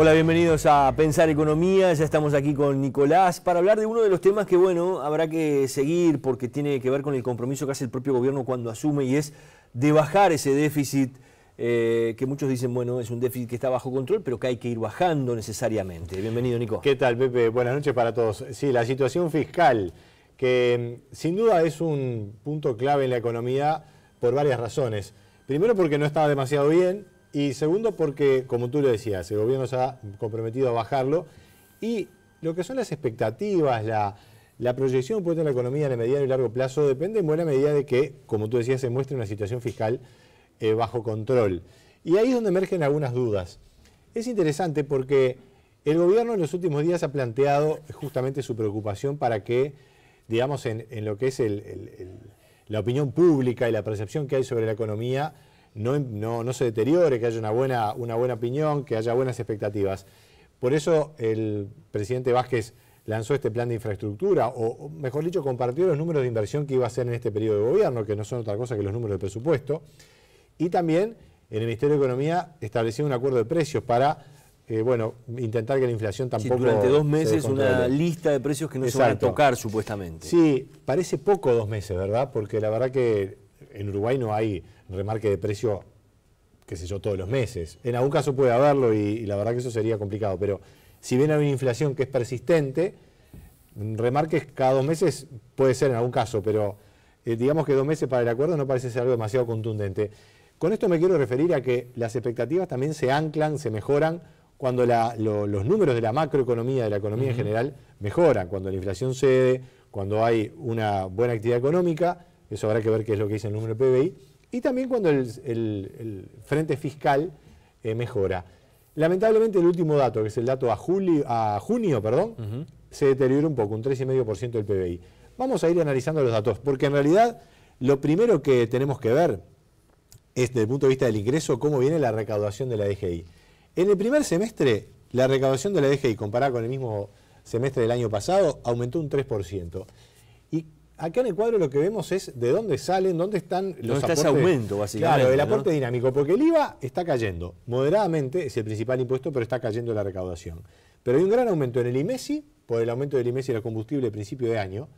Hola, bienvenidos a Pensar Economía. Ya estamos aquí con Nicolás para hablar de uno de los temas que, bueno, habrá que seguir porque tiene que ver con el compromiso que hace el propio gobierno cuando asume y es de bajar ese déficit eh, que muchos dicen, bueno, es un déficit que está bajo control, pero que hay que ir bajando necesariamente. Bienvenido, Nico. ¿Qué tal, Pepe? Buenas noches para todos. Sí, la situación fiscal, que mm, sin duda es un punto clave en la economía por varias razones. Primero porque no estaba demasiado bien, y segundo, porque, como tú lo decías, el gobierno se ha comprometido a bajarlo. Y lo que son las expectativas, la, proyección puede en la economía en el mediano y largo plazo depende en buena medida de que, como tú decías, se muestre una situación fiscal eh, bajo control. Y ahí es donde emergen algunas dudas. Es interesante porque el gobierno en los últimos días ha planteado justamente su preocupación para que, digamos, en, lo que es la opinión pública y la percepción que hay sobre la economía, no, se deteriore, que haya una buena, una buena opinión, que haya buenas expectativas. Por eso el presidente Vázquez lanzó este plan de infraestructura, o mejor dicho, compartió los números de inversión que iba a hacer en este periodo de gobierno, que no son otra cosa que los números de presupuesto, y también en el Ministerio de Economía estableció un acuerdo de precios para eh, bueno, intentar que la inflación tampoco... durante dos meses una lista de precios que no se van a tocar supuestamente. Sí, parece poco dos meses, ¿verdad? Porque la verdad que en Uruguay no hay remarque de precio, qué sé yo, todos los meses. En algún caso puede haberlo y, la verdad que eso sería complicado, pero si bien hay una inflación que es persistente, remarques cada dos meses puede ser en algún caso, pero eh, digamos que dos meses para el acuerdo no parece ser algo demasiado contundente. Con esto me quiero referir a que las expectativas también se anclan, se mejoran cuando los números de la macroeconomía, de la economía en general, mejoran, cuando la inflación cede, cuando hay una buena actividad económica, eso habrá que ver qué es lo que dice el número PBI, y también cuando el, frente fiscal eh, mejora. Lamentablemente el último dato, que es el dato a, julio, a junio, perdón, se deterioró un poco, un 3,5% del PBI. Vamos a ir analizando los datos, porque en realidad lo primero que tenemos que ver es desde el punto de vista del ingreso cómo viene la recaudación de la DGI. En el primer semestre, la recaudación de la DGI comparada con el mismo semestre del año pasado aumentó un 3%. ¿Y acá en el cuadro lo que vemos es de dónde salen, dónde están los ¿Dónde aportes. ese aumento, básicamente. Claro, el aporte dinámico, porque el IVA está cayendo moderadamente, es el principal impuesto, pero está cayendo la recaudación. Pero hay un gran aumento en el IMESI, por el aumento del IMESI y los combustibles a principio de año.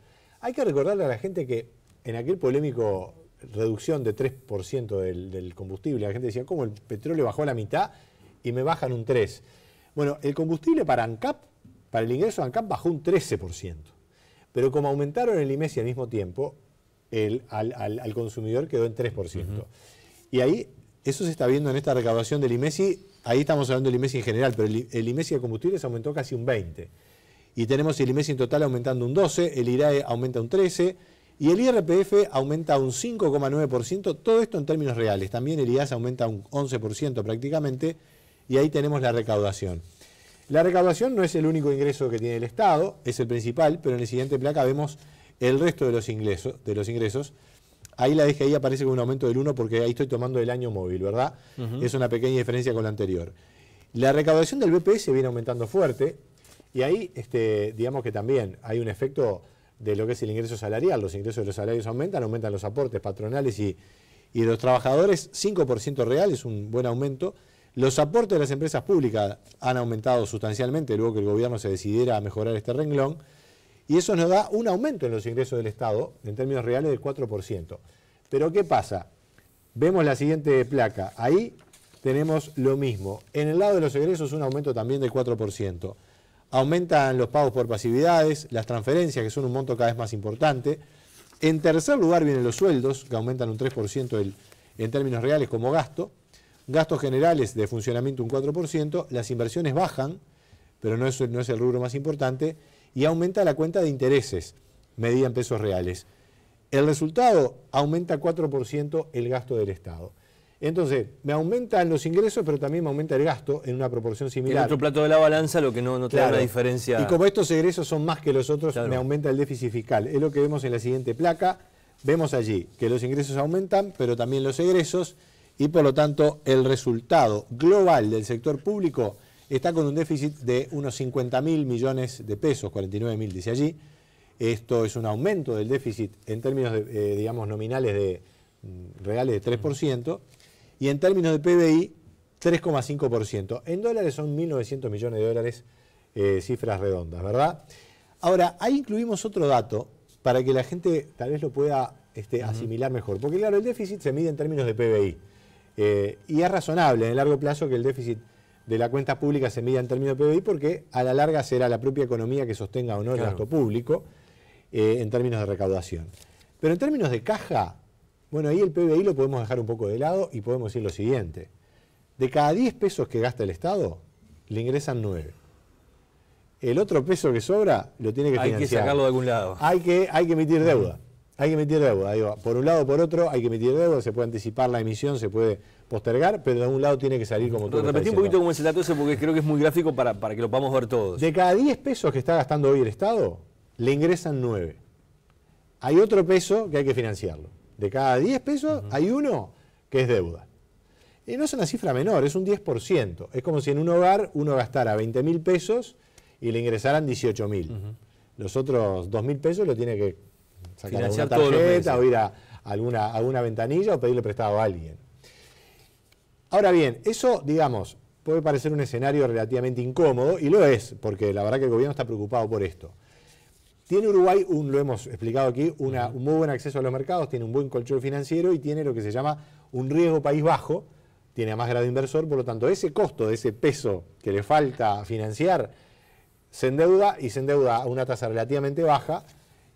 Hay que recordarle a la gente que en aquel polémico reducción de 3% del, del combustible, la gente decía, ¿cómo el petróleo bajó a la mitad y me bajan un 3%? Bueno, el combustible para ANCAP, para el ingreso de ANCAP, bajó un 13%. Pero como aumentaron el IMESI e al mismo tiempo, al, consumidor quedó en 3%. Y ahí, eso se está viendo en esta recaudación del IMESI, e ahí estamos hablando del IMESI e en general, pero el, el IMESI de combustibles aumentó casi un 20%. Y tenemos el IMESI en total aumentando un 12%, el IRAE aumenta un 13%, y el IRPF aumenta un 5,9%, todo esto en términos reales. También el IAS aumenta un 11% prácticamente, y ahí tenemos la recaudación. La recaudación no es el único ingreso que tiene el Estado, es el principal, pero en la siguiente placa vemos el resto de los ingresos. De los ingresos. Ahí la aparece con un aumento del 1 porque ahí estoy tomando el año móvil, ¿verdad? Es una pequeña diferencia con la anterior. La recaudación del BPS viene aumentando fuerte y ahí este, digamos que también hay un efecto de lo que es el ingreso salarial. Los ingresos de los salarios aumentan, aumentan los aportes patronales y, y de los trabajadores, 5% real, es un buen aumento. Los aportes de las empresas públicas han aumentado sustancialmente luego que el gobierno se decidiera a mejorar este renglón y eso nos da un aumento en los ingresos del Estado en términos reales del 4%. Pero ¿qué pasa? Vemos la siguiente placa. Ahí tenemos lo mismo. En el lado de los egresos un aumento también del 4%. Aumentan los pagos por pasividades, las transferencias, que son un monto cada vez más importante. En tercer lugar vienen los sueldos, que aumentan un 3% en términos reales como gasto gastos generales de funcionamiento un 4%, las inversiones bajan, pero no es, no es el rubro más importante, y aumenta la cuenta de intereses, medida en pesos reales. El resultado aumenta 4% el gasto del Estado. Entonces, me aumentan los ingresos, pero también me aumenta el gasto en una proporción similar. En otro plato de la balanza, lo que no, no te da la diferencia. Y como estos egresos son más que los otros, me aumenta el déficit fiscal. Es lo que vemos en la siguiente placa. Vemos allí que los ingresos aumentan, pero también los egresos y por lo tanto el resultado global del sector público está con un déficit de unos 50 mil millones de pesos, 49 mil dice allí. Esto es un aumento del déficit en términos, eh, digamos, nominales de mm, reales de 3% y en términos de PBI 3,5%. En dólares son 1.900 millones de dólares, eh, cifras redondas, ¿verdad? Ahora, ahí incluimos otro dato para que la gente tal vez lo pueda este, asimilar mejor. Porque claro, el déficit se mide en términos de PBI. Eh, y es razonable en el largo plazo que el déficit de la cuenta pública se mida en términos de PBI porque a la larga será la propia economía que sostenga o no el gasto público eh, en términos de recaudación. Pero en términos de caja, bueno, ahí el PBI lo podemos dejar un poco de lado y podemos decir lo siguiente. De cada 10 pesos que gasta el Estado, le ingresan 9. El otro peso que sobra lo tiene que financiar. Hay que sacarlo de algún lado. Hay que, hay que emitir deuda. Hay que emitir deuda, por un lado por otro hay que emitir deuda, se puede anticipar la emisión, se puede postergar, pero de un lado tiene que salir como todo. Repetí un poquito cómo es el dato porque creo que es muy gráfico para, para que lo podamos ver todos. De cada 10 pesos que está gastando hoy el Estado, le ingresan 9. Hay otro peso que hay que financiarlo. De cada 10 pesos hay uno que es deuda. Y no es una cifra menor, es un 10%. Es como si en un hogar uno gastara 20 mil pesos y le ingresaran 18 mil. Los otros 2 mil pesos lo tiene que sacar alguna tarjeta o ir a alguna, alguna ventanilla o pedirle prestado a alguien. Ahora bien, eso, digamos, puede parecer un escenario relativamente incómodo, y lo es, porque la verdad que el gobierno está preocupado por esto. Tiene Uruguay, lo hemos explicado aquí, una, un muy buen acceso a los mercados, tiene un buen colchón financiero y tiene lo que se llama un riesgo país bajo, tiene a más grado inversor, por lo tanto ese costo, de ese peso que le falta financiar, se endeuda y se endeuda a una tasa relativamente baja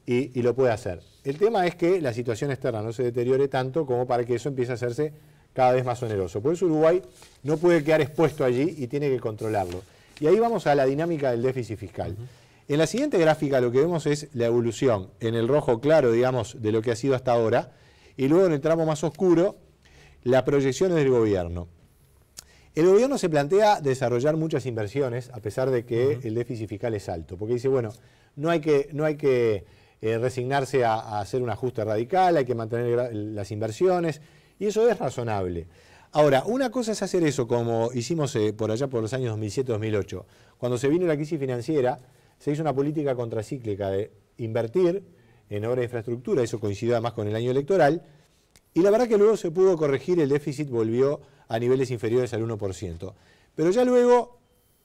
y, lo puede hacer. El tema es que la situación externa no se deteriore tanto como para que eso empiece a hacerse cada vez más oneroso. Por eso Uruguay no puede quedar expuesto allí y tiene que controlarlo. Y ahí vamos a la dinámica del déficit fiscal. En la siguiente gráfica lo que vemos es la evolución en el rojo claro, digamos, de lo que ha sido hasta ahora, y luego en el tramo más oscuro, las proyecciones del gobierno. El gobierno se plantea desarrollar muchas inversiones, a pesar de que el déficit fiscal es alto, porque dice, bueno, no hay que, no hay que eh, resignarse a, hacer un ajuste radical, hay que mantener las inversiones, y eso es razonable. Ahora, una cosa es hacer eso como hicimos eh, por allá por los años 2007-2008. Cuando se vino la crisis financiera, se hizo una política contracíclica de invertir en obra de infraestructura, eso coincidió además con el año electoral, y la verdad que luego se pudo corregir, el déficit volvió a niveles inferiores al 1%. Pero ya luego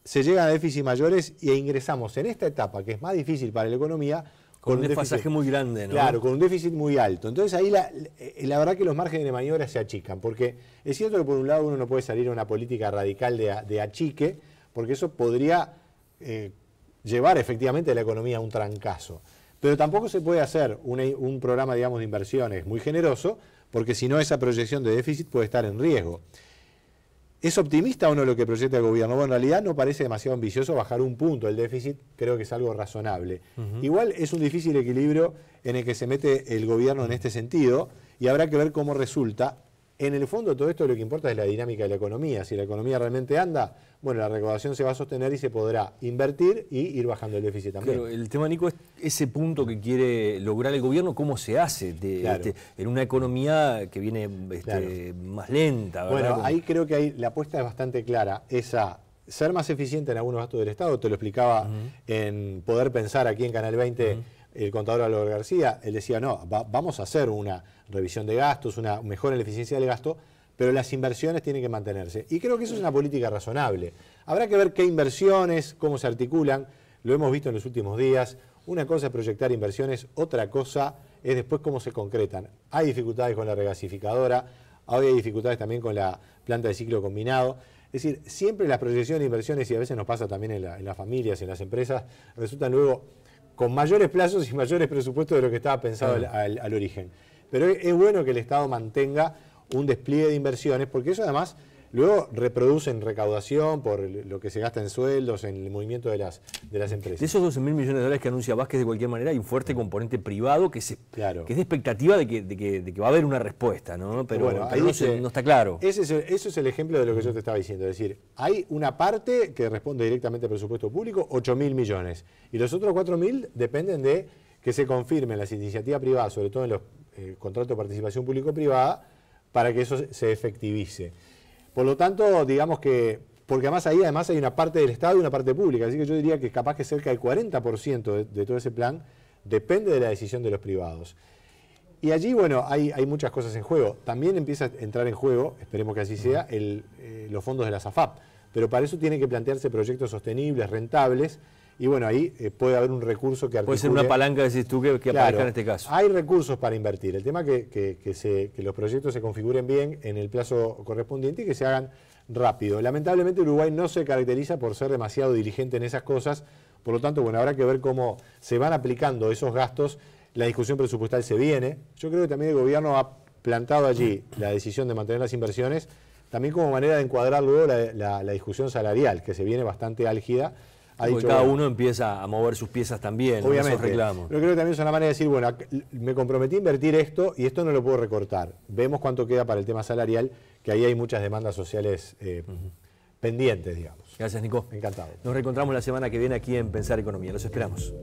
se llegan a déficits mayores e ingresamos en esta etapa, que es más difícil para la economía, con, un pasaje muy grande, ¿no? Claro, con un déficit muy alto. Entonces ahí la, eh, la, verdad que los márgenes de maniobra se achican, porque es cierto que por un lado uno no puede salir a una política radical de, achique, porque eso podría eh, llevar efectivamente a la economía a un trancazo. Pero tampoco se puede hacer un, un programa, digamos, de inversiones muy generoso, porque si no esa proyección de déficit puede estar en riesgo. ¿Es optimista o no lo que proyecta el gobierno? Bueno, en realidad no parece demasiado ambicioso bajar un punto el déficit, creo que es algo razonable. Igual es un difícil equilibrio en el que se mete el gobierno en este sentido y habrá que ver cómo resulta en el fondo todo esto lo que importa es la dinámica de la economía. Si la economía realmente anda, bueno, la recaudación se va a sostener y se podrá invertir y ir bajando el déficit también. Pero el tema, Nico, es ese punto que quiere lograr el gobierno, ¿cómo se hace este, en una economía que viene este, más lenta? Bueno, ahí creo que la apuesta es bastante clara, esa ser más eficiente en algunos gastos del Estado, te lo explicaba en poder pensar aquí en Canal 20 el contador Álvaro García, él decía, no, vamos a hacer una revisión de gastos, una mejora en la eficiencia del gasto, pero las inversiones tienen que mantenerse. Y creo que eso es una política razonable. Habrá que ver qué inversiones, cómo se articulan, lo hemos visto en los últimos días. Una cosa es proyectar inversiones, otra cosa es después cómo se concretan. Hay dificultades con la regasificadora, hoy hay dificultades también con la planta de ciclo combinado. Es decir, siempre las proyecciones de inversiones, y a veces nos pasa también en, en las familias, en las empresas, resultan luego con mayores plazos y mayores presupuestos de lo que estaba pensado al, origen. Pero es bueno que el Estado mantenga un despliegue de inversiones, porque eso además Luego reproducen recaudación por lo que se gasta en sueldos, en el movimiento de las, de las empresas. De esos 12 mil millones de dólares que anuncia Vázquez, de cualquier manera, hay un fuerte componente privado que, se, que es de expectativa de que, va a haber una respuesta, ¿no? Pero, bueno, ahí no, está claro. Ese es eso es el ejemplo de lo que yo te estaba diciendo. Es decir, hay una parte que responde directamente al presupuesto público, 8 mil millones. Y los otros 4.000 mil dependen de que se confirmen las iniciativas privadas, sobre todo en los eh, contratos de participación público-privada, para que eso se efectivice. Por lo tanto, digamos que, porque además ahí además hay una parte del Estado y una parte pública, así que yo diría que capaz que cerca del 40% de, todo ese plan depende de la decisión de los privados. Y allí, bueno, hay, muchas cosas en juego. También empieza a entrar en juego, esperemos que así sea, eh, los fondos de la SAFAP. Pero para eso tienen que plantearse proyectos sostenibles, rentables, y bueno, ahí eh, puede haber un recurso que articule. Puede ser una palanca, decís tú, que, que en este caso. Hay recursos para invertir. El tema es que, que, los proyectos se configuren bien en el plazo correspondiente y que se hagan rápido. Lamentablemente Uruguay no se caracteriza por ser demasiado diligente en esas cosas. Por lo tanto, bueno, habrá que ver cómo se van aplicando esos gastos. La discusión presupuestal se viene. Yo creo que también el gobierno ha plantado allí la decisión de mantener las inversiones, también como manera de encuadrar luego la, la discusión salarial, que se viene bastante álgida porque cada uno empieza a mover sus piezas también, obviamente, esos reclamos. yo creo que también es una manera de decir, bueno, me comprometí a invertir esto y esto no lo puedo recortar. Vemos cuánto queda para el tema salarial, que ahí hay muchas demandas sociales eh, pendientes, digamos. Gracias, Nico. Encantado. Nos reencontramos la semana que viene aquí en Pensar Economía. Los esperamos.